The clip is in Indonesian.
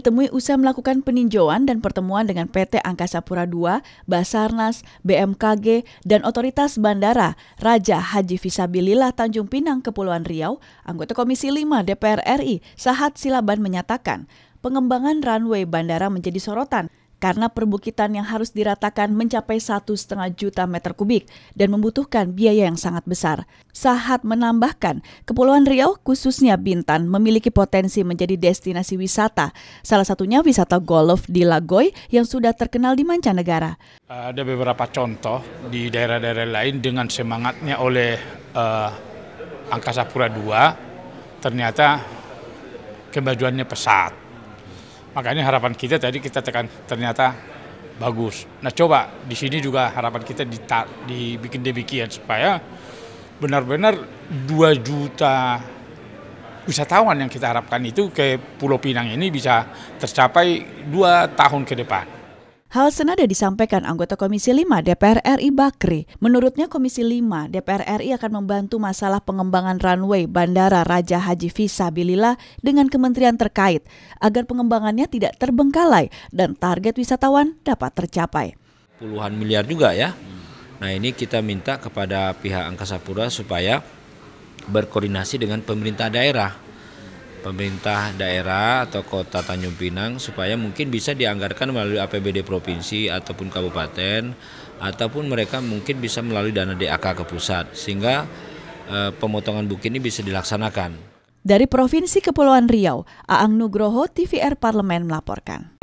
ditemui usai melakukan peninjauan dan pertemuan dengan PT Angkasa Pura II, Basarnas, BMKG, dan otoritas bandara Raja Haji Fisabilillah Tanjung Pinang, Kepulauan Riau, anggota Komisi 5 DPR RI, Sahat Silaban menyatakan, pengembangan runway bandara menjadi sorotan karena perbukitan yang harus diratakan mencapai satu setengah juta meter kubik dan membutuhkan biaya yang sangat besar. Sahat menambahkan, Kepulauan Riau khususnya Bintan memiliki potensi menjadi destinasi wisata, salah satunya wisata golf di Lagoy yang sudah terkenal di mancanegara. Ada beberapa contoh di daerah-daerah lain dengan semangatnya oleh uh, Angkasa Pura II ternyata kemajuannya pesat Makanya harapan kita tadi kita tekan ternyata bagus. Nah coba di sini juga harapan kita dita, dibikin demikian supaya benar-benar 2 juta wisatawan yang kita harapkan itu ke Pulau Pinang ini bisa tercapai dua tahun ke depan. Hal senada disampaikan anggota Komisi 5 DPR RI Bakri. Menurutnya Komisi 5 DPR RI akan membantu masalah pengembangan runway Bandara Raja Haji Visabilillah dengan kementerian terkait agar pengembangannya tidak terbengkalai dan target wisatawan dapat tercapai. Puluhan miliar juga ya. Nah ini kita minta kepada pihak Angkasa Pura supaya berkoordinasi dengan pemerintah daerah pemerintah daerah atau kota Tanjung Pinang supaya mungkin bisa dianggarkan melalui APBD provinsi ataupun kabupaten ataupun mereka mungkin bisa melalui dana DAK ke pusat sehingga e, pemotongan buku ini bisa dilaksanakan. Dari Provinsi Kepulauan Riau, Aang Nugroho, TVR Parlemen melaporkan.